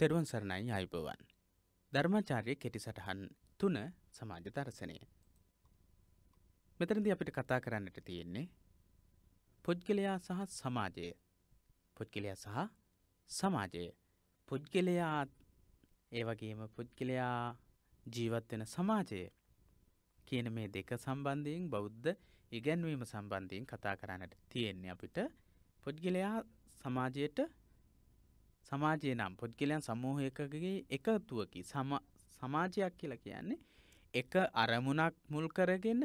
තෙරුවන් සරණයි අයිබවන්. ධර්මචාර්ය කෙටි සටහන් තුන සමාජ දර්ශනය. මෙතරදි අපිට කතා කරන්නට තියෙන්නේ පුද්ගලයා සහ සමාජය පුද්ගලයා සහ සමාජය පුද්ගලයා ඒ වගේම පුද්ගලයා ජීවත් වෙන සමාජය කියන මේ දෙක සම්බන්ධයෙන් බෞද්ධ ඉගැන්වීම සම්බන්ධයෙන් කතා කරන්නට තියෙන්නේ අපිට පුද්ගලයා සමාජයට සමාජය නම් පුද්ගලයන් සමූහයකගේ එකතුවකි සමාජයක් කියලා කියන්නේ එක අරමුණක් මුල් කරගෙන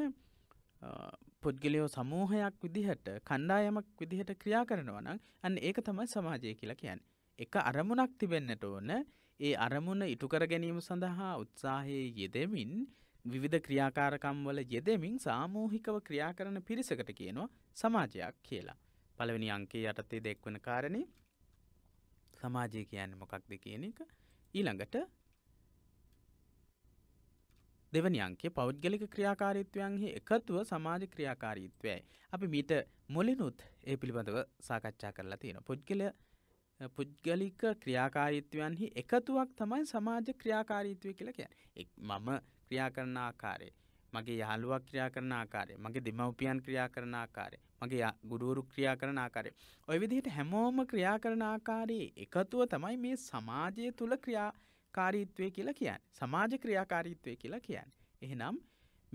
පුද්ගලයෝ සමූහයක් විදිහට කණ්ඩායමක් විදිහට ක්‍රියා කරනවා නම් අන්න ඒක තමයි සමාජය කියලා කියන්නේ. එක අරමුණක් තිබෙන්නට ඕන ඒ අරමුණ ඉටුකර ගැනීම සඳහා උත්සාහයේ යෙදෙමින් විවිධ ක්‍රියාකාරකම්වල යෙදෙමින් සාමූහිකව ක්‍රියා කරන පිරිසකට කියනවා සමාජයක් කියලා. පළවෙනි අංකේ යටතේ දෙක්වන කාරණේ සමාජය කියන්න මොකක්ද කියන එක ඊළඟට දෙවනි අංකේ පෞද්ගලික ක්‍රියාකාරීත්වයන්හි එකතුව සමාජ ක්‍රියාකාරීත්වයයි. අපි මීට මුලිනුත් ඒ පිළිබඳව සාකච්ඡා කරලා තියෙන. පුද්ගල පුද්ගලික ක්‍රියාකාරීත්වයන්හි එකතුවක් තමයි සමාජ ක්‍රියාකාරීත්වය කියලා කියන්නේ. මම ක්‍රියා කරන ආකාරය මගේ යාළුවා ක්‍රියා කරන ආකාරය මගේ දෙමව්පියන් ක්‍රියා කරන ආකාරය මගේ ගුරුවරු ක්‍රියා කරන ආකාරය ඔය විදිහට හැමෝම ක්‍රියා කරන ආකාරයේ එකතුව තමයි මේ සමාජය තුළ ක්‍රියාකාරීත්වය කියලා කියන්නේ සමාජ ක්‍රියාකාරීත්වය කියලා කියන්නේ එහෙනම්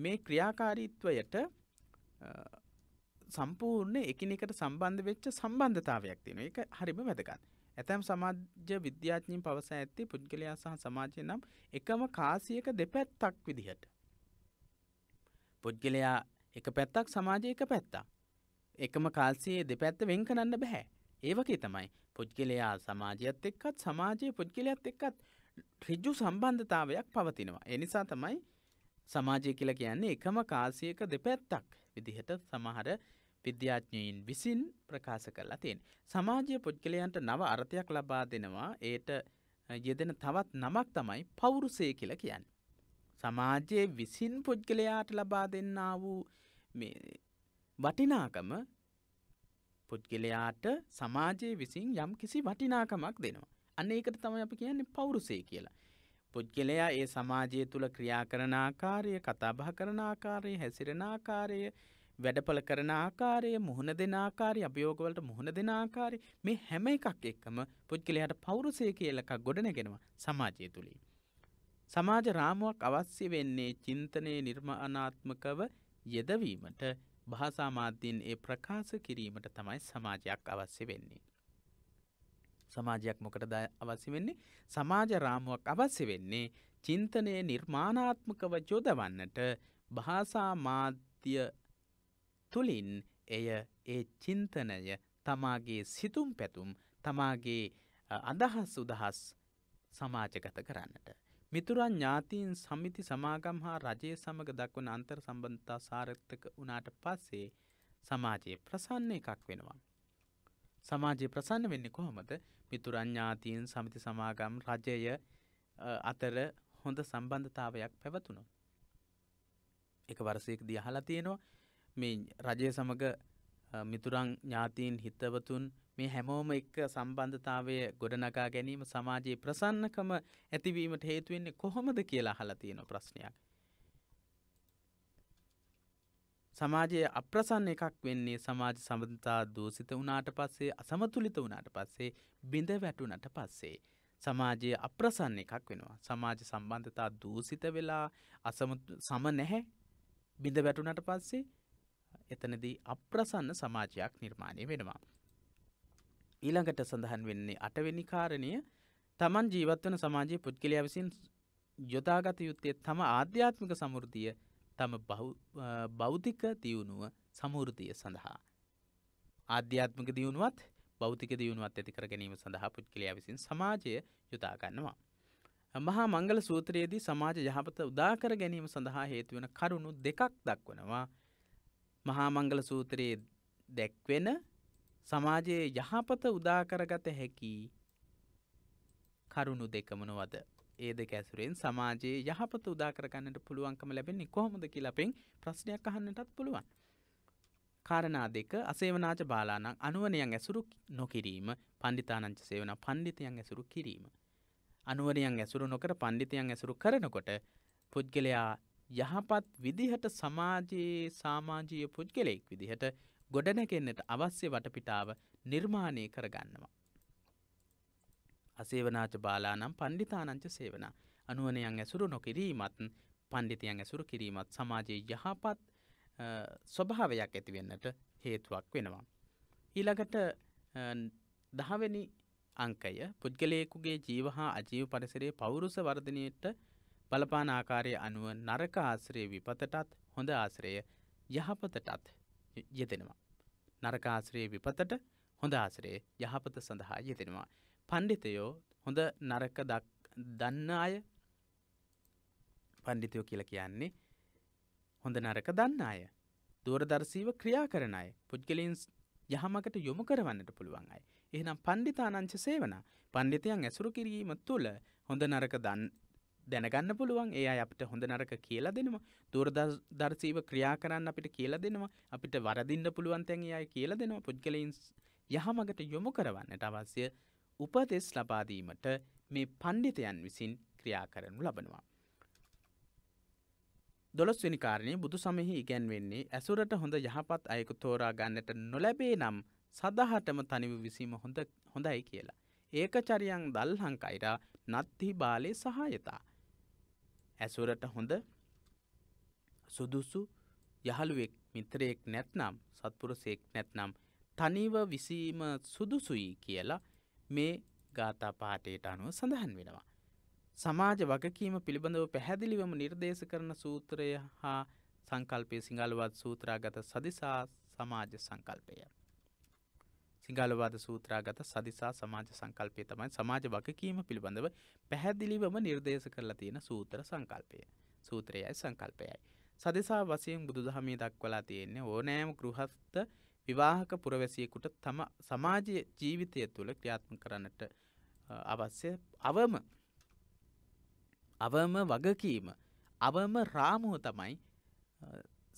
මේ ක්‍රියාකාරීත්වයට සම්පූර්ණ එකනෙකට සම්බන්ධ වෙච්ච සම්බන්ධතාවයක් තියෙන එක හරිම වැදගත්. ඇතැම් සමාජ්‍ය විද්‍යාඥින් පවස ඇත්තේ පුද්ගලයා සහ සමාජය නම් එකම කාසියක දෙපැත්තක් විදිහට. පුද්ගලයා එක පැත්තක් සමාජය එක පැත්තක්. එකම කාල්සියේ දෙපැත්ත වෙන් කරන්න බැහැ. ඒවගේ තමයි පුද්ගලයා සමාජයත් එක්කත් සමාජයේ පුද්ගලයක්ත් එක්කත් රිජ්ජු සම්බන්ධතාවයක් පවතිනවා. එනිසා තමයි සමාජය කියලා කියන්නේ එකම කාසියක දෙපැත්තක් විදිහට සමහර විද්‍යාඥයින් විසින් ප්‍රකාශ කරලා තියෙන. සමාජය පුද්ගලයන්ට නව අර්ථයක් ලබා දෙනවා ඒට යෙදෙන තවත් නමක් තමයි පෞරුසය කියලා කියන්නේ. සමාජයේ විසින් පුද්ගලයාට ලබා දෙන්නා වූ වටිනාකම පුද්ගලයාට සමාජයේ විසින් යම් කිසි වටිනාකමක් දෙනවා. අන්න ඒකට තමයි අපි කියන්නේ පෞරුසය කියලා. පුද්ගලයා ඒ සමාජය තුළ ක්‍රියා කරන ආකාරය, කතාබහ කරන ආකාරය, හැසිරෙන ආකාරය, වැඩපල කරන ආකාරය, මුහුණ දෙන ආකාරය, අභියෝගවලට මුහුණ දෙන ආකාරය මේ හැම එකක් එක්කම පුද්ගලයාට පෞරුසය කියලා එකක් ගොඩනගෙනවා සමාජය තුලින්. සමාජ රාමුවක් අවශ්‍ය වෙන්නේ චින්තනයේ නිර්මාණාත්මකව යෙදවීමට භාෂා මාධ්‍යයෙන් ඒ ප්‍රකාශ කිරීමට තමයි සමාජයක් අවශ්‍ය වෙන්නේ. සමාජයක් මොකටද අවශ්‍ය වෙන්නේ? සමාජ රාමුවක් අවශ්‍ය වෙන්නේ චින්තනයේ නිර්මාණාත්මකව යොදවන්නට භාෂා මාධ්‍ය තුලින් එය ඒ චින්තනය තමාගේ සිතුම් පැතුම් තමාගේ අදහස් උදහස් සමාජගත කරන්නට මිතුරන් ඥාතීන් සමිති සමාගම් හා රජය සමඟ දක්වන අන්තර් සම්බන්ධතා සාරත්තක වනාට පස්සේ සමාජයේ ප්‍රසන්න එකක් වෙනවා. සමාජය ප්‍රසන්න වෙන්නේ කොහොමද මිතුරඥාතීන් සමිති සමාගම් රජය අතර හොඳ සම්බන්ධතාවයක් පැවතුණු. එක වරසයක දිහලා තියෙනවා මේ රජය සමඟ මිතුරං ඥාතීන් හිතවතුන් මේ හැමෝම එක්ක සම්බන්ධතාවය ගොඩනගා ගැනීම සමාජයේ ප්‍රසන්නකම ඇතිවීමට හේතු වෙන්නේ කොහොමද කියලා අහලා තියෙන ප්‍රශ්නයක්. සමාජයේ අප්‍රසන්න එකක් වෙන්නේ සමාජ සම්බන්ධතා දූෂිත වුණාට පස්සේ අසමතුලිත වුණාට පස්සේ බිඳ වැටුණට පස්සේ සමාජයේ අප්‍රසන්න එකක් වෙනවා. සමාජ සම්බන්ධතා දූෂිත වෙලා අසම සම නැහැ බිඳ වැටුණට පස්සේ එතනදී අප්‍රසන්න සමාජයක් නිර්මාණය වෙනවා. ඊළඟට සඳහන් වෙන්නේ අටවෙනි කාරණය තමන් ජීවත්වන සමාජයේ පුද්ගලයා විසින් යොදාගත යුත්තේ තම ආධ්‍යාත්මික සමෘතිය තම බෞද්ධික දියුණුව සමෘතිය සඳහා. ආධ්‍යාත්මික දියුණුවත් බෞතික දියුණුවත් ඇතිකර ගැනීම සඳහා පුද්ගලයා විසින් සමාජය යොදාගන්නවා. මහා මංගල සූත්‍රයේදී සමාජ යහපත උදාකර ගැනීම සඳහා හේතුවෙන කරුණු දෙකක් දක්වනවා. මහා මංගල සූත්‍රයේ දැක්වෙන සමාජයේ යහපත උදාකරගත හැකි කරුණු දෙකමනොවද ඒ දෙක ඇසුරෙන් සමාජයේ යහපත උදාකරගන්නට පුළුවන්කම ලැබෙන්නේ කොහොමද කියලපෙන් ප්‍රශ්නයක් අහන්නටත් පුළුවන්. කාරණා දෙක අසේවනාච බාලානං අනුවනයන් ඇසුරු නොකිරීම පණ්ඩිතානංච සේවන පණ්ඩිතයන් ඇසුරු කිරීම. අනුවනයන් ඇසුරු නොකර පණ්ඩිතයන් ඇසුරු කරනකොට පුද්ගලයා යහපත් විදිහට සමාජයේ සාමාජීය පුද්ගලයෙක් විදිහට ගොඩනැගෙන්නට අවශ්‍ය වටපිටාව නිර්මාණය කරගන්නවා. අසේවනාච බාලානම් පණ්ඩිතානංච සේවන අනුවනයන් ඇසුරු නොකිරීමත් පණ්ඩිතයන් ඇසුරු කිරීමත් සමාජයේ යහපත් ස්වභාවයක් ඇතිවෙන්නට හේතුවක් වෙනවා. ඊළඟට දහවැනි අංකය පුද්ගලයෙකුගේ ජීව හා අජීව පරිසරයේ පවුරුස වර්ධනයට බලපාන ආකාරය අනුව නරක ආශ්‍රය විපතටත් හොඳ ආශ්‍රය යහපතටත් යෙදෙනවා. නරකාශ්‍රයේ විපතට හොඳ ආශ්‍රයේ යහපත සඳහා යෙදෙනවා. පණ්ඩිතයෝ හොඳ නරක දන්න අය පණ්ඩිතයෝ කියල කියන්නේ හොඳ නරක දන්න අය. දෝරදර්ශීව ක්‍රියා කරන අය පුද්ගලින් යහමකට යොමු කරවන්නට පුළුවන් අයි. එහනම් පණ්ඩිතානංච සේවන පණ්ඩිතයන් ඇසුරු කිරීම තුළ හොඳ නරක දැනගන්න පුළුවන් ඒ අපිට හොඳ නරක කියලා දෙනවා දුරදර්ශීව ක්‍රියා කරන්න අපිට කියලා දෙනවා අපිට වරදින්න පුළුවන් තැන් අය කියලා දෙනවා පුද්ගලයින් යහමඟට යොමු කරවන්නට අවශ්‍ය උපදෙස් ලබාදීමට මේ පණ්ඩිතයන් විසින් ක්‍රියා කරනු ලබනවා. දොළොස්වනි කාරණය බුදු සමහි ඉගැන්වෙන්නේ ඇසුරට හොඳ යහපත් අයකු තෝරා ගන්නට නොලැබේ නම් සදහටම තනිව විසීම හොඳ හොඳයි කියලා. ඒක චරියන් දල්හංකයිරා නත්හි බාලේ සහායතා. ඇසුරට හොඳ සුදුසු යහළුවෙක් මිත්‍රයෙක් නැත්නම් සත්පුරුසයෙක් නැත්නම් තනිව විසීම සුදුසුයි කියලා මේ ගාථා පාඨයට අනුව සඳහන් වෙනවා. සමාජ වගකීම පිළිබඳව පැහැදිලිවම නිර්දේශ කරන සූත්‍රය හා සංකල්පය සිංහලවත් සූත්‍රාගත සදිසා සමාජ සංකල්පය. සිංහලවාද සූත්‍රාගත සදිසා සමාජ සංකල්පය තමයි සමාජ වගකීම පිළිබඳව පැහැදිලිවම නිර්දේශ කරලා තියෙන සූත්‍ර සංකල්පය. සූත්‍රයයි සංකල්පයයි. සදිසා වසයෙන් බුදුදහමේ දක්වලා තියෙන්නේ ඕනෑම ගෘහස්ත විවාහක පුරවැසියෙකුට තම සමාජය ජීවිතය තුළ ක්‍රියාත්ම කරන්නට අවශ්‍ය අවම අවම වගකීම අවම රාමුව තමයි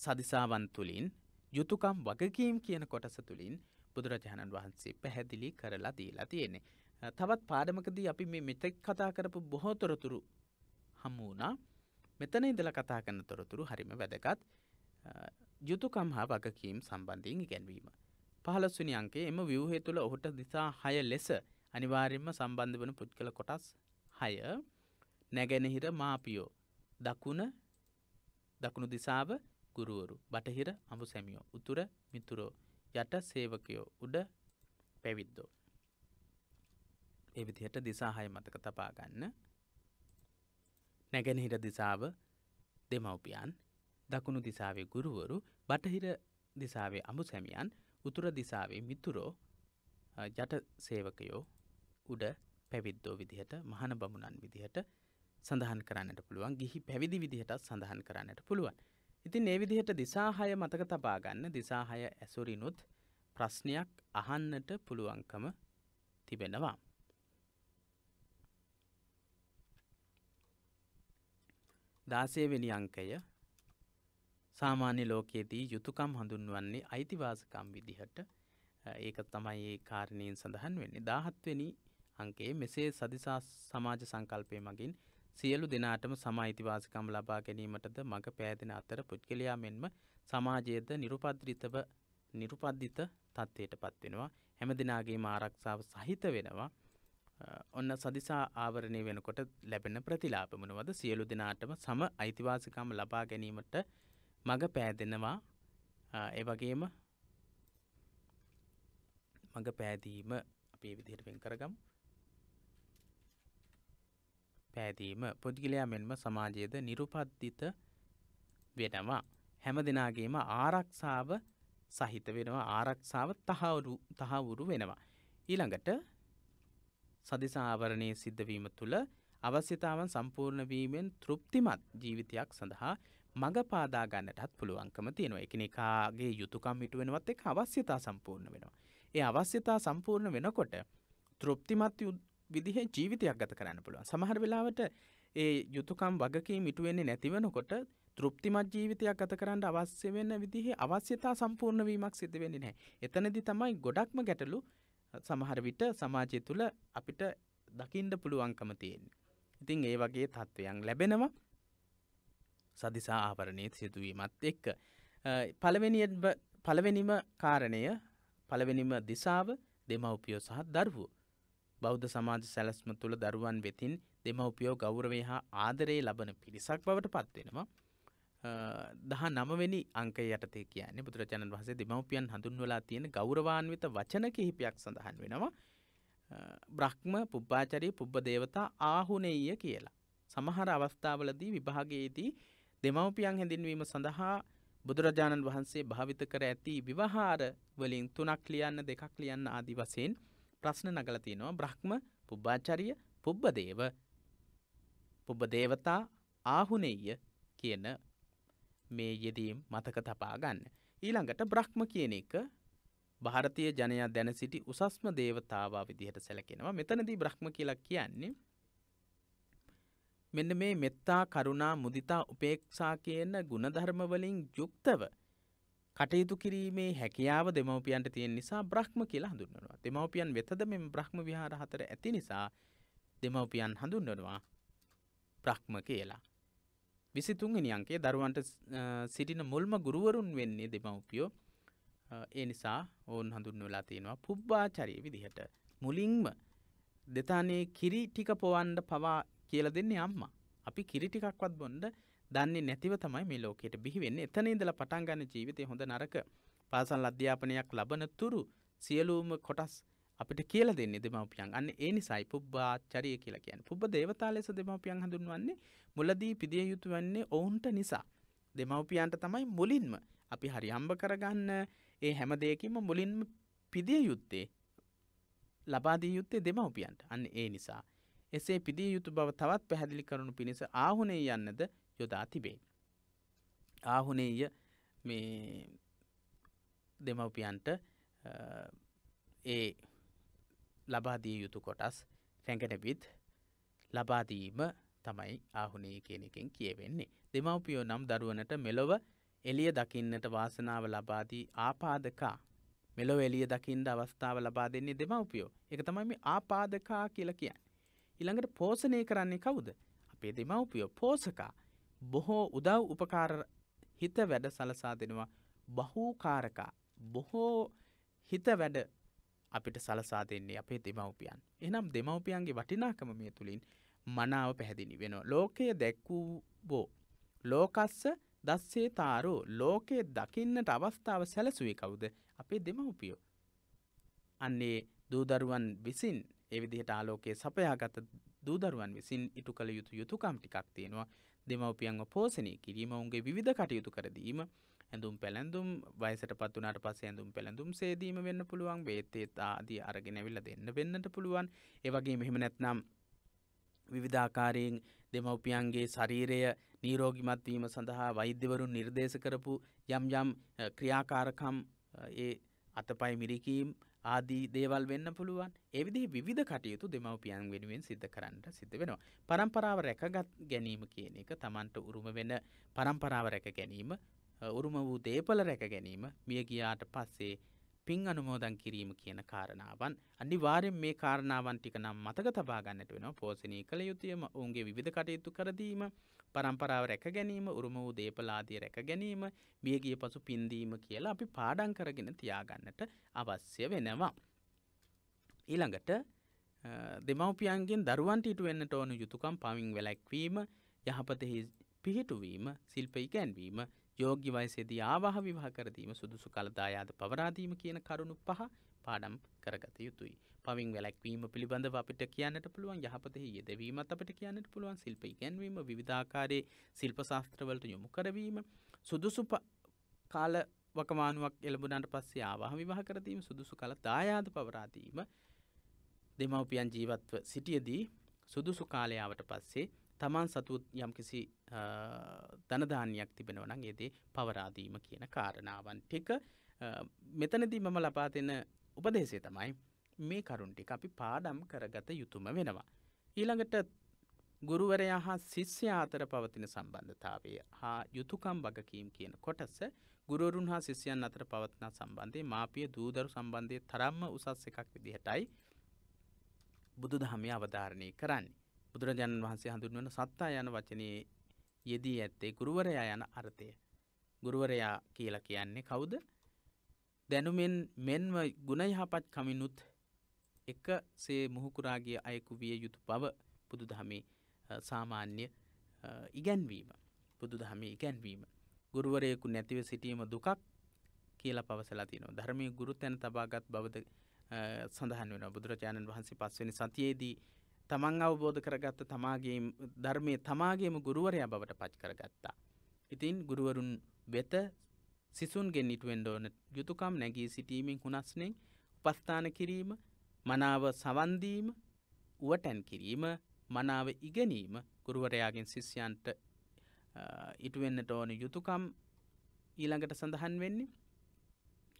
සදිසාවන් තුළින් යුතුකම් වගකීම් කියන කොටස තුළින් බුදුරජාණන් වහන්සේ පැහැදිලි කරලා දීලා තියෙන්නේ. තවත් පාඩමකදී අපි මේ මෙතෙක් කතා කරපු බොහෝ තොරතුරු හමුවනා මෙතන ඉඳල කතා කරන තොරතුරු හරිම වැදගත් යුතුකම් හා වගකීම් සම්බන්ධයෙන් ඉගැන්වීම. පහලස්වනි අංකේ එම වියහේ තුළ ඔහුට දිසා හය ලෙස අනිවාරෙන්ම සම්බන්ධ වන පුද්ගල කොටස් හය නැගැනහිර මාපියෝ දකුණ දකුණු දිසාව ගුරුවරු බටහිර අඹු සැමියෝ උතුර මිතුරෝ යට සේවකයෝ උඩ පැවිද්දෝ. එවිදිහට දිසාහය මතක තපාගන්න නැගැනහිර දිසාව දෙමවපියන් දකුණු දිසාවේ ගුරුවරු බටහිර දිසාවේ අඹු සැමියන් උතුර දිසාවේ මිතුරෝ යට සේවකයෝ උඩ පැවිද්දෝ විදිහට මහන බමුණන් විදිහට සඳහන් කරන්නට පුළුවන් ගිහි පැවිදි විදිහටත් සඳහන් කරන්නට පුළුවන් ඉතින් ඒ විදිහට දිසාහය මතක තබා ගන්න දිසාහය ඇසුරිනුත් ප්‍රශ්නයක් අහන්නට පුළුවන්කම තිබෙනවා. දාසයවෙනි අංකය සාමාන්‍ය ලෝකයේදී යුතුකම් හඳුන්වන්නේ අයිතිවාසකම් විදිහට ඒක තමයි ඒ කාරණයෙන් සඳහන් වෙන්නේ දාහත්වෙනි අංකේ මෙසේ සදිසා සමාජ සංකල්පය මගින් සියලු දෙනාටම සමයිතිවාසිකම් ලබා ගැනීමටද මඟ පෑදෙන අතර පුද්ගලයා මෙන්ම සමාජයේද නිරුපද්‍රිතව නිරුපද්ධිත තත්ත්වයට පත්වෙනවා හැම දෙනාගේම ආරක්ෂාව සහිත වෙනවා ඔන්න සදිසා ආවරණය වෙනකොට ලැබෙන ප්‍රතිලාපමනවද සියලු දෙනාටම සම අයිතිවාසිකම් ලබා ගැනීමට මඟ පෑදෙනවා එවගේම මඟ පෑදීම අපේ විදිහට වෙන් කරගම් පැහැදීම පුද්ගලයා මෙන්ම සමාජයේද නිරුපද්ධිත වෙනවා. හැම දෙනාගේම ආරක්ෂාව සහිත වෙනවා ආරක්ෂාව තහවුරු තහවුරු වෙනවා. ඊළඟට සදිසාවරණයේ සිද්ධවීම තුළ අවශ්‍යතාවන් සම්පූර්ණ වීමෙන් තෘප්තිමත් ජීවිතයක් සඳහා මඟ පාදා ගන්නටත් පුළුවන්කම තියෙනවා. එකිනෙකාගේ යුතුයකම් ඉටු වෙනවත් එක්ක අවශ්‍යතා සම්පූර්ණ වෙනවා. ඒ අවශ්‍යතා සම්පූර්ණ වෙනකොට තෘප්තිමත් විදිහේ ජීවිතයක් ගත කරන්න පුළුවන් සමහර වෙලාවට ඒ යුතුකම් වගකී මිටුවෙන්නේ නැතිවනකොට තෘප්තිමත් ජීවිතයක් ගත කරන්න අවශ්‍ය වෙන විදිහේ අවශ්‍යතා සම්පූර්ණ වීමක් සිද්ධ වෙන්නේ නැහැ. එතනදී තමයි ගොඩක්ම ගැටලු සමහර විට සමාජය තුළ අපිට දකින්න පුළුවන්කම තියෙන්නේ. ඉතින් ඒ වගේ තත්ත්වයන් ලැබෙනවා. සදිසා ආවරණයේ සිදුවීමත් එක්ක පළවෙනියෙන්ම පළවෙනිම කාරණය පළවෙනිම දිසාව දෙමව්පියෝ සහ දරුවෝ බෞද්ධ සමාජ සැලැස්ම තුළ දරුවන් වෙතින් දෙමවපියෝ ගෞරවේ හා ආදරයේ ලබන පිරිසක් බවට පත්වෙනවා. දහ නමවැනි අංක යටතේ කියන බුදුරජාණන් වහසේ දෙමවපියන් හඳුන්වලා තියෙන ගෞරවාන්විත වචන කිහිපයක් සඳහන් වෙනවා. බ්‍රහ්ම පුබ්බාචරී පුබ්බ දේවතා ආහුනෙය කියලා. සමහර අවස්ථාවලදී විභාගයේදී දෙමවපියන් හැඳින්වීම සඳහා බුදුරජාණන් වහන්සේ භාවිත කර ඇති විවහාර වලින් තුනක් ලියන්න දෙකක් ලියන්න ආදි වසයෙන් ප්‍රශ්න නගල තියෙනවා බ්‍රහ්ම පුබ්බාචරිය පුබ්බදේව පුබ්බදේවතා ආහුනෙය කියන මේ යෙදීම් මතක තපා ගන්න. ඊළඟට බ්‍රහ්ම කියන එක භාරතය ජනයා දැන සිටි උසස්ම දේවතාවා විදිහට සැලකෙනවා මෙතනදී බ්‍රහ්ම කියලා කියන්නේ. මෙන්න මේ මෙත්තා කරුණා මුදිතා උපේක්ෂා කියන ගුණධර්මවලින් යුක්තව කටයුතු කිරීමේ හැකියාව දෙමවපියන්ට තියෙන් නිසා බ්‍රහ්ම කියලා හඳුන්වනවා. දෙමවපියන් වෙතද මෙම බ්‍රහ්ම විහාර හතර ඇති නිසා දෙමවපියන් හඳුන්වනවා බ්‍රහ්ම කියලා. විසිතුන්ගනි අංකේ දරුවන්ට සිටින මුල්ම ගුරුවරුන් වෙන්නේ දෙමවපියෝ ඒ නිසා ඔවුන් හඳුන්වලා තියෙනවා පුබ්බාචරය විදිහට. මුලින්ම දෙතානේ කිරි ටික පොවන්ඩ පවා කියල දෙන්නේ අම්මා. අපි කිරි ටිකක්වත් බොන්ඩ දන්නේ නැතිව තමයි මේ ලෝකයට බිහිවෙන්නේ එතන ඉඳලා පටන් ගන්න ජීවිතේ හොඳ නරක පාසල් අධ්‍යාපනයක් ලබන තුරු සියලුම කොටස් අපිට කියල දෙන්න දෙමවපියන් අන්න ඒ නිසයි පුබ්බාචරිය කියලා කියන්න පුබ දේවතා ලෙස දෙමවපියන් හඳුන්වන්නේ මුලදී පිදිය යුතු වන්නේ ඔවුන්ට නිසා දෙමවපියන්ට තමයි මුලින්ම අපි හරි අම්බ කරගන්න ඒ හැම දෙයකින්ම මුලින්ම පිදිය යුත්තේ ලබාදී යුත්තේ දෙමවපියන්ට අන්න ඒ නිසා එසේ පිදිය යුතු බව තවත් පැහැදිලි කරනු පිණිස ආහුනේ යන්නද යොදා තිබේ. ආහුනේය මේ දෙමවපියන්ට ඒ ලබාදී යුතු කොටස් රැඟනැබිත් ලබාදීම තමයි ආහුනේ කෙනෙකෙන් කියවෙන්නේ. දෙමවපියෝ නම් දරුවනට මෙලොව එලිය දකින්නට වාසනාව ලබාදී ආපාදකා මෙලොව එලිය දකිින්ට අවස්ථාව ලබා දෙන්නේ දෙමවපියෝ එක තමයි මේ ආපාදකා කියල කියන්න. ඉළඟට පෝසනය කරන්නේ කවුද අපේ දෙමවපියෝ පෝසකා බොහෝ උදව් උපකාර හිත වැඩ සලසා දෙනවා බහූකාරකා බොහෝ හිත වැඩ අපිට සලසා දෙන්නේ අපේ දෙමවපියන් එනම් දෙමවපියන්ගේ වටිනාකම මේ තුළින් මනාව පැහැදිලි වෙන ලෝකය දැක්වූ බෝ ලෝකස්ස දස්සේ තාරෝ ලෝකයේ දකින්නට අවස්ථාව සැලසුවේ කවුද අපේ දෙමවපියෝ අන්නේ දූදරුවන් විසින් එවිදිහට ආලෝකයේ සපයාගත දූදරුවන් විසින් ඉටු කළ යුතු යුතුකම් ටිකක් තියෙනවා දෙමවපියන්ව පෝසනය කිරීම ඔුන්ගේ විධ කටයුතු කරදීම ඇඳුම් පැළඳුම් වයිසට පත්වනට පස ඇඳුම් පැළඳුම් සේදීම වෙන්න පුළුවන් බේත්තේත් ආදී අරගෙනැවිල්ල දෙන්න වෙන්නට පුළුවන් ඒවගේ මෙහෙම නැත්නම් විවිධාකාරයෙන් දෙමවපියන්ගේ ශරීරය නීරෝගිමත්වීම සඳහා වෛද්‍යවරුන් නිර්දේශ කරපු යම් යම් ක්‍රියාකාරකම් ඒ අතපයි මිරිකීම් ආදී දේවල් වෙන්න පුළුවන් එවිදි විධ කටයුතු දෙමවපියන් වෙනුවෙන් සිද්ධ කරන්නට සිද්ධ වෙනවා. පරම්පරාව රැකගත් ගැනීම කියන එක තමන්ට උරුම වෙන පරම්පරාව රැක ගැනීම උරුම වූ දේපල රැක ගැනීම මිය ගියාට පස්සේ පින් අනුමෝදන් කිරීම කියන කාරණාවන් අනිවාර්යෙන් මේ කාරණාවන් ටික නම් මතක තබා ගන්නට වෙනවා පෝෂණය කළ යුතුයම ඔවුන්ගේ විවිධ කටයුතු කරදීම පරම්පරාව රැක ගැනීම උරුම වූ දේපලාදිය රැක ගැනීම මියගිය පසු පින්දීම කියලා අපි පාඩම් කරගෙන තියාගන්නට අවශ්‍ය වෙනවා ඊළඟට දෙමව්පියන්ගෙන් දරුවන්ට ඉටු වෙන්නට ඕන යුතුයකම් පවින් වැළැක්වීම යහපතෙහි පිහිටුවීම ශිල්ප ඉගැන්වීම යෝග්‍ය වයසේදී ආවාහ විවාහ කරදීම සුදුසු කලදායාද පවරාදීම කියන කරුණු පහ පාඩම් කරගත යුතුයි. පවින් වැලැක්වීම පිළිබඳව අපිට කියන්නට පුළුවන් යහපතෙහි යෙදවීමත් අපිට කියන්නට පුළුවන් ශිල්ප ඉගැන්වීම විවිධාකාරයේ ශිල්ප ශාස්ත්‍රවලට යොමු කරවීම සුදුසු කාල වකමානුවක් එළඹුණාට පස්සේ ආවාහ විවාහ කරදීම සුදුසු කල දායාද පවරාදීම දෙමව්පියන් ජීවත්ව සිටියදී සුදුසු කාලයාවට පස්සේ තමන් සතුත් යම්කිසි ධනධානයක් තිබෙනවනං ඒදේ පවරාදීම කියන කාරණාවන් ටික මෙතනදී මම ලබා දෙන උපදේශය තමයි මේ කරුන්ටි අපි පාඩම් කරගත යුතුම වෙනවා. ඊළඟට ගුරුවරයා හා ශිෂ්‍ය අතර පවතින සම්බන්ධතාවය හා යුතුකම් වගකීම් කියන කොටස ගුරුවරුන් හා ශිෂ්‍යයන් අතර පවත්නා සම්බන්ධය මාපිය දූදරු සම්බන්ධය තරම්ම උසස් එකක් විදිහටයි බුදු දහමය අවධාරණය කරන්නේ. බුදුරජාණන් වහන්සේ හඳුන්වන සත්තා යන වචනයේ යෙදී ඇත්තේ ගුරුවරයා යන අර්ථය. ගුරුවරයා කියලා කියන්නේ කවුද? දැනුමෙන් මෙන්ම ගුණ යහපත් කමිනුත් එක සේ මුහුකුරාගේ අයෙකු විය යුතු බව බුදු දහමේ සාමාන්‍ය ඉගැන්වීම. බුදු දහමේ ඉගැන්වීම. ගුරුවරයෙකු නැතිව සිටීම දුකක් කියලා පවසලා තිනවා. ධර්මයේ ගුරුතැන තබාගත් බවද සඳහන් වෙනවා. බුදුරජාණන් වහන්සේ පස්වෙනි සතියේදී තමන් අවබෝධ කරගත්ත තමාගේ ධර්මය තමාගේම ගුරුවරයා බවට පච් කරගත්තා. ඉතින් ගුරුවරුන් වෙත සිසුන්ගෙන් නිටුවෙන්ඩ ඕන යුතුකම් නැගී සිටීමෙන් හුණස්නෙන් උපස්ථාන කිරීම මනාව සවන්දීම උවටැන් කිරීම මනාව ඉගනීම ගුරුවරයාගෙන් ශිෂ්‍යන්ට ඉටුවෙන්නට ඕන යුතුකම් ඊළඟට සඳහන් වෙන්නේ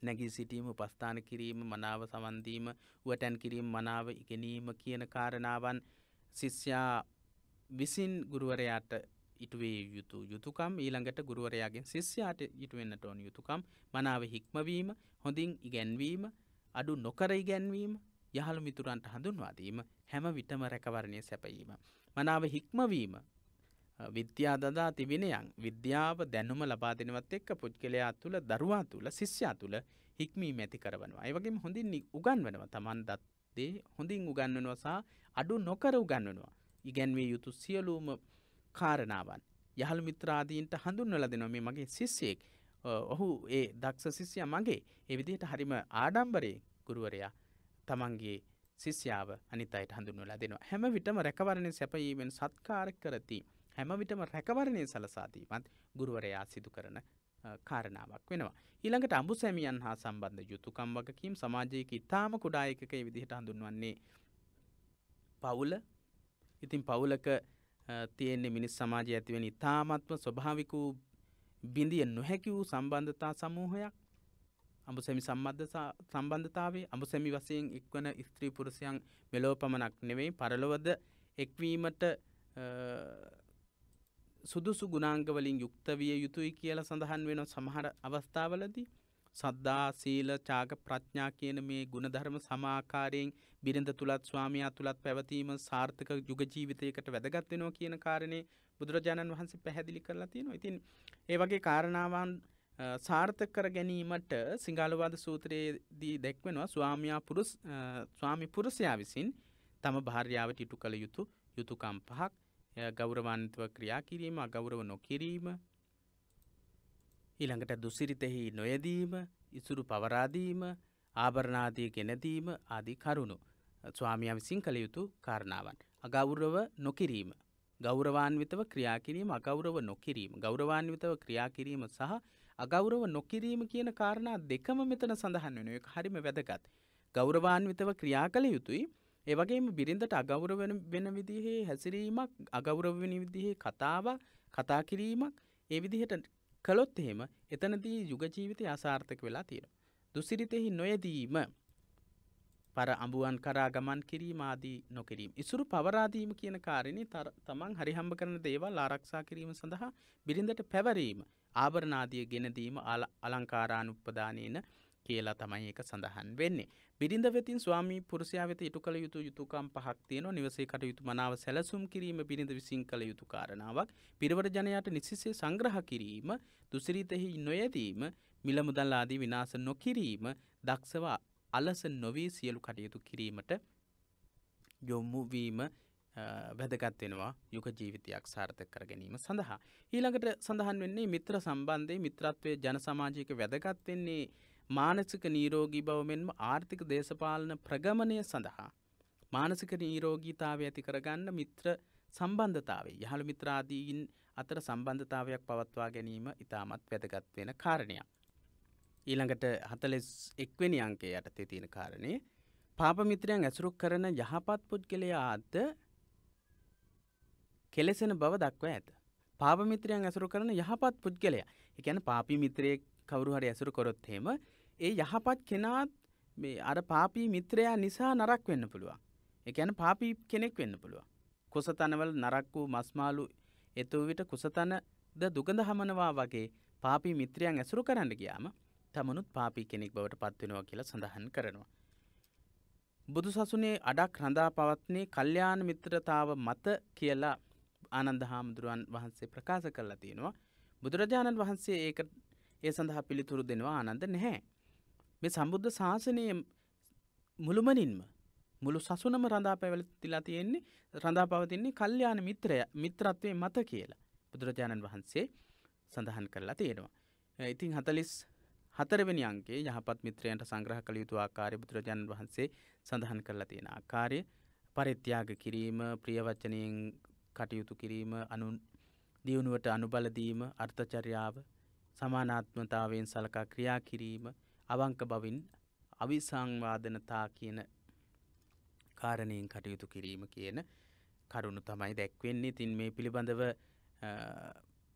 නැගී සිටීම උපස්ථාන කිරීම මනාව සවන්දීම වටැන් කිරීම මනාව ඉගෙනීම කියන කාරණාවන් ශිෂ්‍යා විසින් ගුරුවරයාට ඉටුවේ යුතු යුතුකම් ඊළඟට ගුරුවරයාගෙන් ශිෂ්‍යයාට ඉටුවෙන්න්නට ඕන යුතුකම් මනාව හික්මවීම හොඳින් ඉගැන්වීම අඩු නොකර ඉගැන්වීම යහළු මිතුරන්ට හඳුන්වාදීම හැම විටම රැකවරණය සැපයීම. මනාව හික්මවීම විද්‍යා දදා තිබෙනයන් විද්‍යාව දැනුම ලබා දෙනවත් එක්ක පුද්ගලයා තුළ දරුවා තුළ ශිෂ්‍යයා තුළ හික්මී මැති කරවනවා. ඒවගේ හොඳින් උගන්වනවා තමන් දත්දේ හොඳින් උගන්වනවා සහ අඩු නොකර උගන්වනවා. ඉගැන්වේ යුතු සියලූම කාරණාවන්. යහළු මිත්‍රාදීන්ට හඳුන්වල දෙනවා මේ මගේ ශිෂ්‍යයෙක් ඔහු ඒ දක්ෂ ශිෂ්‍ය මගේ ඒ විදිහට හරිම ආඩම්බරේ ගුරුවරයා තමන්ගේ ශිෂ්‍යාව අනිතයට හඳුන්වලා දෙනවා. හැම විටම රැකවරණය සැපයීමෙන් සත්කාර කරති. හැමවිටම රැකවරණය සලසාදීමත් ගුරුවරයා සිදු කරන කාරණාවක් වෙනවා. ඊළඟට අඹු සැමියන් හා සම්බන්ධ යුතුකම් වගකීම් සමාජයක ඉතාම කුඩා එකකේ විදිහට හඳුන්වන්නේ පවුල ඉතින් පවුලක තියෙන්නේ මිනිස් සමාජය ඇතිවෙන ඉතාමත්ම ස්වභාවික වූ බිඳිය නොහැකි වූ සම්බන්ධතා සමූහයක් අඹු සැමි සම්බද්ධ සම්බන්ධතාවේ අඹු සැමි වසයෙන් එක්වන ස්ත්‍රී පුරුෂයන් මෙලෝපමණක් නෙවෙයි පරලොවද එක්වීමට සුදුසු ගුණාංගවලින් යුක්ත විය යුතුයි කියලා සඳහන් වෙන සමහර අවස්ථාවලදී සද්දා සීල චාග ප්‍රඥා කියන මේ ගුණධර්ම සමාකාරයෙන් බිරිඳ තුලත් ස්වාමියා තුලත් පැවතීම සාර්ථක යුග ජීවිතයකට වැදගත් වෙනවා කියන කාරණේ බුදුරජාණන් වහන්සේ පැහැදිලි කරලා තියෙනවා. ඉතින් ඒ වගේ කාරණාවන් සාර්ථක කර ගැනීමට සිංහලවාද සූත්‍රයේදී දැක්වෙනවා ස්වාමියා පුරුස් ස්වාමි පුරුෂයා විසින් තම භාර්යාවට ඉටු කළ යුතු යුතුයකම් පහක් ගෞරවන්තව ක්‍රියා කිරීම අගෞරව නොකිරීම ඊළඟට දුසිරිතෙහි නොයදීම ඉසුරු පවරාදීම ආභරණාදී ගෙනදීම ආදී කරුණු ස්වාමියා විසින් කළ යුතු කාරණාවන්. අගෞරව නොකිරීම. ගෞරවාන්විතව ක්‍රියා කිරීම අගෞරව නොකිරීම. ගෞරවාන්විතව ක්‍රියා කිරීම සහ අගෞරව නොකිරීම කියන කාරණා දෙකම මෙතන සඳහන් වෙන එක හරිම වැදගත්. ගෞරවාන්විතව ක්‍රියා කළ යුතුයි ඒවගේම බිරිඳට අගෞරව වෙන විදිහේ හැසිරීමක් අගෞරව වෙන විදිහේ කතාවක් කතා කිරීමක් ඒ විදිහට කළොත් එහෙම එතනදී යුග ජීවිතය අසාර්ථක වෙලා තියෙනවා. දුසිරිතෙහි නොයදීම පර අඹුවන් කරා ගමන් කිරීම ආදී නොකිරීම. ඉසුරු පවරා දීම කියන කාරණේ තමන් හරිහම්බ කරන දේවල් ආරක්ෂා කිරීම සඳහා බිරිඳට පැවරීම ආභරණ ආදිය ගෙන දීම අලංකාරානුප්පදානේන කියලා තමයි ඒක සඳහන් වෙන්නේ. බිරිඳ වෙතින් ස්වාමී පුරුෂයා වෙත ඉටු කළ යුතු යුතුකම් පහක් තියෙනවා. නිවසේ කටයුතු මනාව සැලසුම් කිරීම බිරිඳ විසින් කළ යුතු කාරණාවක්. පිරවර ජනයාට නිසිසේ සංග්‍රහ කිරීම, දුසිරිතෙහි නොයැදීම, මිල මුදල් ආදී විනාශ නොකිරීම, දක්ෂව අලස නොවී සියලු කටයුතු කිරීමට යොමු වීම වැදගත් වෙනවා යුග ජීවිතයක් සාර්ථක කර ගැනීම සඳහා. ඊළඟට සඳහන් වෙන්නේ මිත්‍ර සම්බන්ධයේ මිත්‍රත්වයේ ජන සමාජයක වැදගත් වෙන්නේ මානසික නීරෝගී බව මෙන්ම ආර්ථික දේශපාලන ප්‍රගමණය සඳහා මානසික නීරෝගීතාවය ඇති කරගන්න මිත්‍ර සම්බන්ධතාවේ යහළු මිත්‍රාදීන් අතර සම්බන්ධතාවයක් පවත්වා ගැනීම ඉතාමත් වැදගත් වෙන කාරණයක්. ඊළඟට හතලෙස් එක්වෙනි අංකේ යටතේ තියෙන කාරණය පාපමිත්‍රයන් ඇසුරු කරන යහපත් පුද්ගලයා අද කෙලෙසෙන බව දක්ව ඇත. පාපමිත්‍රයන් ඇසුරු කරන යහපත් පුද්ගලයා එකැන පාපි මිත්‍රයෙක් කවරු හරි ඇසුරු කොරොත්හෙම ඒ යහපත් කෙනාත් මේ අර පාපී මිත්‍රයා නිසා නරක් වෙන්න පුළුවන්. එකැන පාපී කෙනෙක් වෙන්න පුළුවන්. කුසතනවල නරක් වූ මස්මාලු එතුව විට කුසතන ද දුගඳ හමනවා වගේ පාපී මිත්‍රයන් ඇසුරු කරන්න ගියාම තමනුත් පාපී කෙනෙක් බවට පත්වෙනවා කියලා සඳහන් කරනවා. බුදු සසුනේ අඩක් රඳා පවත්නේ කල්්‍යාන මිත්‍රතාව මත කියලා ආනන්ද හාමුදුරුවන් වහන්සේ ප්‍රකාශ කරලා තියෙනවා. බුදුරජාණන් වහන්සේ ඒක ඒ සඳහා පිළිතුරු දෙනවා ආනන්ද නැහැ. මේ සම්බුද්ධ ශාසනය මුළුමනින්ම මුළු සසුනම රඳා පැවැතිලා තියෙන්නේ රඳා පවතින්නේ කල්්‍යාන මිත්‍රය මිත්‍රත්වය මත කියලා බුදුරජාණන් වහන්සේ සඳහන් කරලා තියෙනවා. ඉතිං හතලිස් හතරවෙනි අන්ගේ යහපත් මිත්‍රයන්ට සංග්‍රහ කළ යුතු ආකාරය බුදුරජාණන් වහන්සේ සඳහන් කරලා තියෙන ආකාරය පරිත්‍යාග කිරීම ප්‍රියවචනයෙන් කටයුතු කිරීම අනුන් දියුණුවට අනුබලදීම අර්ථචර්යාව සමානාත්මතාවයෙන් සලකා ක්‍රියා කිරීම අවංක බවින් අවිසංවාදනතා කියන කාරණයෙන් කටයුතු කිරීම කියන කරුණු තමයි දැක්වෙන්නේ තින් මේ පිළිබඳව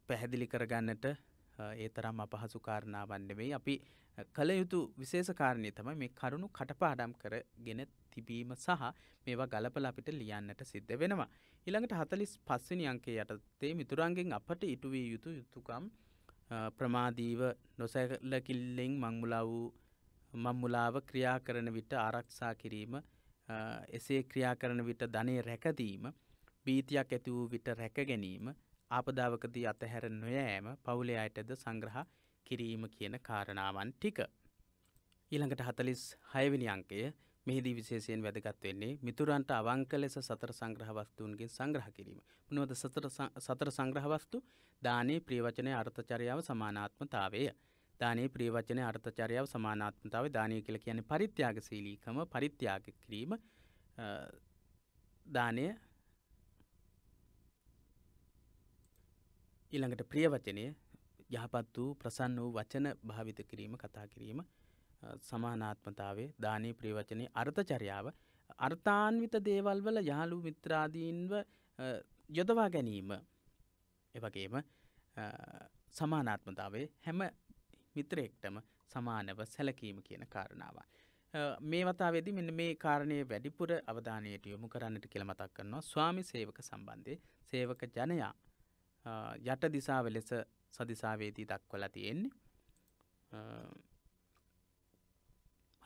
පැහැදිලි කරගන්නට ඒ තරම් අපහසු කාරණාවන්නෙවෙයි අපි කළ යුතු විශේෂකාරණය තමයි මේ කරුණු කටපාඩම් කර ගෙන තිබීම සහ මේවා ගලපල අපිට ලියන්නට සිද්ධ වෙනවා. ඉළඟට හතලිස් පස්සනි අංකේ යටතේ මිතුරන්ගෙන් අපට ඉටුවී යුතු යුතුකම් ප්‍රමාදීව නොසැලකිල්ලෙන් මංමුලා වූ මංමුලාව ක්‍රියා කරන විට ආරක්ෂා කිරීම එසේ ක්‍රියා කරන විට ධනය රැකදීම බීතියක් ඇති වූ විට රැක ගැනීම ආපදාවකදී අතහැර නොයෑම පවුලේ අයටද සංග්‍රහ කිරීම කියන කාරණාවන් ටික. ඊළඟට හතලිස් හයවිනි අංකය මෙහිදී විශේෂයෙන් වැදගත් වෙන්නේ මිතුරන්ට අවංක ලෙස සතර සංග්‍රහ වස්තුන්ගෙන් සංග්‍රහ කිරීම. මොනවද සතර සතර සංග්‍රහ වස්තු? දානේ, ප්‍රියවචනයේ අර්ථචර්යාව, සමානාත්මතාවය. දානේ, ප්‍රියවචනයේ අර්ථචර්යාව, සමානාත්මතාවය. දානේ කියලා කියන්නේ පරිත්‍යාගශීලීකම, පරිත්‍යාග කිරීම. දානය ඊළඟට ප්‍රියවචනය යහපත් වූ ප්‍රසන්න වූ වචන භාවිත කිරීම කතා කිරීම සමානාත්මතාවේ දානී ප්‍රීවචනයේ අර්ථචරියාව අර්ථාන්විත දේවල් වල යහළු මිත්‍රාදීන්ව යොදවා ගැනීම එවගේම සමානාත්මතාවේ හැම මිත්‍රයෙක්ටම සමානව සැලකීම කියන කාරණාව. මේ වතාවේදි මෙන්න මේ කාරණය වැඩිපුර අවධානයට යොමු කරන්නට කියල මතක් කරනවා ස්වාමි සේවක සම්බන්ධය සේවක ජනයා යට දිසාව ලෙස සදිසාවේදී දක්වලා තියෙන්නේ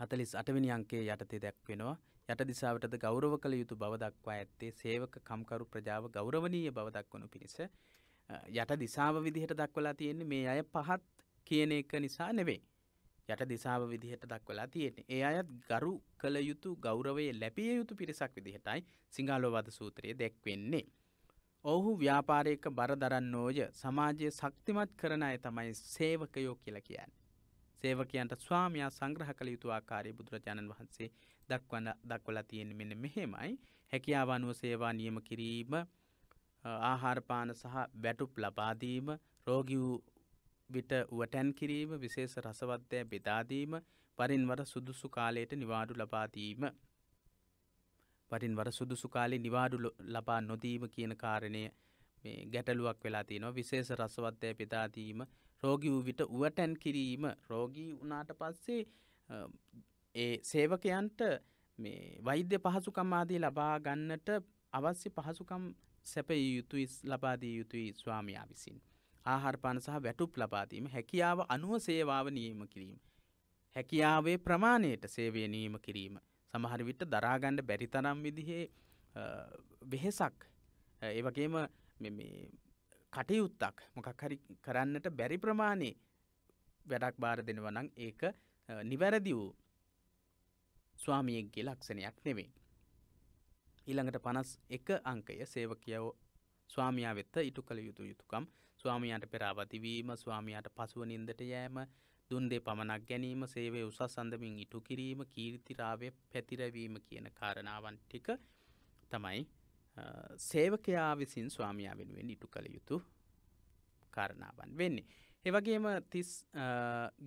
හතලිස් අටවිනි අංකේ යටතේ දැක්වෙනවා යට දිසාවටද ගෞරව කළ යුතු බවදක්වා ඇත්තේ සේවක කම්කරු ප්‍රජාව ගෞරවනීය බවදක්වනු පිණිස. යට දිසාව විදිහට දක්වලා තියෙන්නේ මේ අය පහත් කියන එක නිසා නෙවෙයි. යට දිසාව විදිහට දක්වලා තියෙන්නේ. ඒ අයත් ගරු කළ යුතු ගෞරවයේ ලැබිය යුතු පිරිසක් විදිහටයි සිංහලෝවද සූත්‍රයේ දැක්වෙන්නේ. ඔහු ව්‍යාපාරයක බර දරන්නෝය සමාජය ශක්තිමත් කරන අය තමයි සේවකයෝ කියලා කියන්නේ. සේවකයන්ට ස්වාමයා සංග්‍රහ කළ යුතු ආකාරය බුදුරජාණන් වහන්සේ දක්වන දක්වලා තියෙන මෙන්න මෙහෙමයි හැකියාව අනුව සේවා නියම කිරීම ආහාරපාන සහ වැටුප් ලබාදීම රෝගී විට වටැන් කිරීම විශේෂ රසවත්දය බෙදාදීම පරින්වර සුදුසු කාලයට නිවාඩු ලබාදීම. පරින්වර සුදුසු කාලේ නිවාඩු ලබා නොදීම කියන කාරණය ගැටලුවක් වෙලා තියෙනවා විශේෂ රසවත්දය පෙදාදීම රෝගී වූ විට උවටැන් කිරීම රෝගී වනාට පස්සේ ඒ සේවකයන්ට මේ වෛද්‍ය පහසුකම්මාදී ලබා ගන්නට අවශ්‍ය පහසුකම් සැපයි යුතුයි ලබාදී යුතුයි ස්වාමයා විසින්. ආහාරපාන සහ වැටුප් ලබාදීම හැකියාව අනුව සේවාව නියම කිරීම. හැකියාවේ ප්‍රමාණයට සේවය නීම කිරීම. සමහර විට දරාගණ්ඩ බැරිතරම් විදිහේ වෙහෙසක් ඒවගේම කටයුත්තක් මොකක් හරි කරන්නට බැරි ප්‍රමාණය වැඩක් බාර දෙනවනං ඒක නිවැරදි වූ ස්වාමියෙක්ගේ ලක්ෂණයක් නෙවෙයි. ඊළඟට පනස් එක අංකය සේවකයෝ ස්වාමයා වෙත්ත ඉටු කළ යුතු යුතුකම් ස්වාමයාට පෙරාවතිවීම ස්වාමයාට පසුව නින්දට යෑම දුන්දේ පමණක් ගැනීම සේවේ උසස් සඳමින් ඉටු කිරීම කීර්තිරාවය පැතිරවීම කියන කාරණාවන් ටික තමයි සේවකයා විසින් ස්වාමයා වෙනුවෙන් ඉටු කළ යුතු කාරණාවන් වෙන්නේ. එවගේම තිස්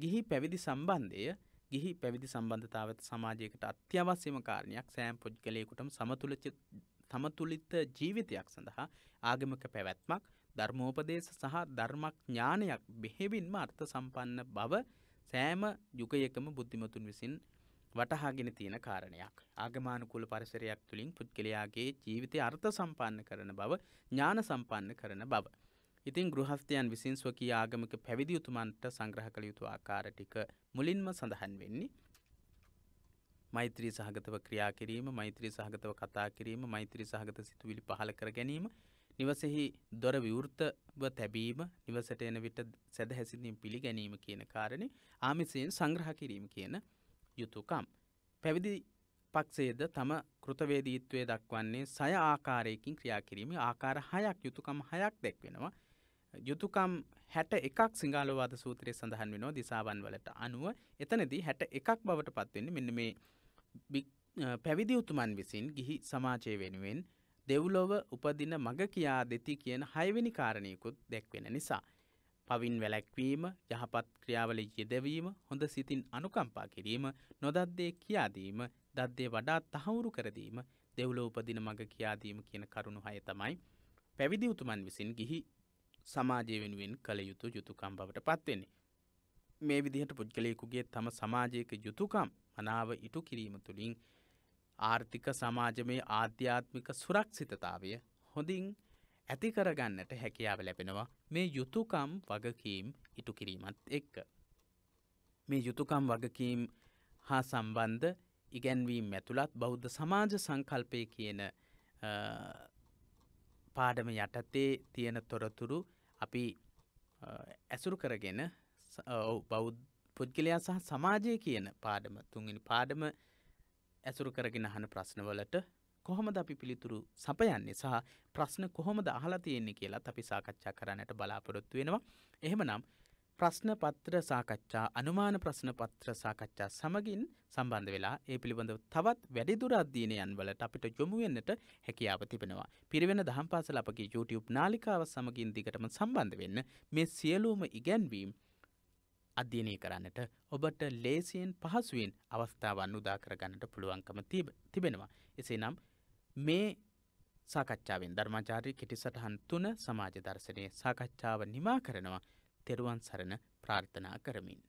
ගිහි පැවිදි සම්බන්ධය ගිහි පැවිදි සම්බන්ධතාවත් සමාජයකට අත්‍යවශ්‍යම කාරණයක් සෑම් පුද්ගලයකුටම සමතුලච තමතුලිත ජීවිතයක් සඳහා ආගමක පැවැත්මක් ධර්මෝපදේශ සහ ධර්මක් ඥානයක් බෙහෙවින්ම අර්ථ සම්පන්න බව සෑම යුගයකම බුද්ධිමතුන් විසින් වටහාගෙන තියෙන කාරණයක්. ආගමානුකූල පරිසරයක් තුළින් පුද්ගලයාගේ ජීවිතය අර්ථ සම්පන්න කරන බව ඥාන සම්පන්න කරන බව. ඉතින් ගෘහස්තයන් විසින් ස්වකී ආගමික පැවිදි උතුමන්ට සංග්‍රහ කළ යුතු ආකාර ටික මුලින්ම සඳහන් වෙන්නේ. මෛත්‍රී සහගතව ක්‍රියා කිරීම මෛත්‍රී සහගතව කතා කිරීම මෛත්‍රී සහගත සිතුවිලි පහල කර ගැනීම නිවසෙහි දොර විවෘතව තැබීම නිවසට එන විට සැදහැසිතින් පිළිගැනීම කියන කාරණේ ආමිසයෙන් සංග්‍රහ කිරීම කියන යුතුයකම්. පැවිදි පක්ෂයේද තම කෘතවේදීත්වය දක්වන්නේ සය ආකාරයකින් ක්‍රියා කිරීමේ ආකාර හයක් යුතුයකම් හයක් දැක්වෙනවා. යුතුයකම් 61ක් සිංහලවාද සූත්‍රයේ සඳහන් වෙනවා දිසාවන් වලට අනුව එතනදී 61ක් බවට පත් වෙන්නේ මෙන්න මේ පැවිදි උතුමන් විසින් ගිහි සමාජය වෙනුවෙන් දෙව්ලොව උපදින මග කියා දෙති කියන හයවෙනි කාරණයකුත් දැක්වෙන නිසා. පවින් වැළැක්වීම යහපත් ක්‍රියාවල යෙදවීම හොඳ සිතින් අනුකම්පා කිරීම නොදද්දේ කියාදීම දද්දේ වඩා තහවුරු කරදීම දෙව්ලෝ උපදින මඟ කියාදීම කියන කරුණු හය තමයි පැවිදි උතුමන් විසින් ගිහි සමාජය වෙනුවෙන් කළ යුතු යුතුකම් බවට පත්වෙන්නේ. මේ විදිහට පුද්ගලයෙකුගේ තම සමාජයක යුතුකම් මනාව ඉටු කිරීම තුළින් ආර්ථික සමාජමය ආධ්‍යාත්මික සුරක්ෂිතතාවය හොඳින් ඇති කරගන්නට හැකියාව ලැබෙනවා මේ යුතුකම් වගකීම් ඉටු කිරීමත් එක්ක. මේ යුතුකම් වගකීම් හා සම්බන්ධ ඉගැන්වීම් ඇතුළත් බෞද්ධ සමාජ සංකල්පය කියන පාඩම යටතේ තියෙන තොරතුරු අපි ඇසුරු කරගෙන බෞද් පුද්ගලයා සහ සමාජය කියන පාඩම තුන්ගනි පාඩම ඇසුරු කරගෙන අහන ප්‍රශ්නවලට කොහොමද අපි පිළිතුරු සපයන්නේ සහ ප්‍රශ්න කොහොමද අහලා තියෙන්නේ කියලත් අපි සාකච්ඡා කරන්නට බලාපොරොත්තු වෙනවා. එහෙමනම් ප්‍රශ්න පත්‍ර සාකච්ඡා අනුමාන ප්‍රශ්න පත්‍ර සාකච්ඡා සමගින් සම්බන්ධ වෙලා ඒ පිළිබඳව තවත් වැඩිදුර අධ්‍යයනයන් වලට අපිට යොමු වෙන්නට හැකියාව තිබෙනවා. පිරිවෙන දහම් පාසල අපගේ YouTube නාලිකාව සමගින් දිගටම සම්බන්ධ වෙන්න මේ සියලුම ඉගැන්වීම් අධ්‍යයනය කරන්නට ඔබට ලේසියෙන් පහසුවෙන් අවස්ථාවන් උදාකරගන්නට පුළුවන්කම තිබෙනවා. එසේනම් මේ සාකච්ඡාවෙන් ධර්මාචාරී කෙටි සටහන් තුන සමාජ දර්ශනය සාකච්ඡාව නිමා කරනවා තෙරුවන් සරණ ප්‍රාර්ථනා කරමින්.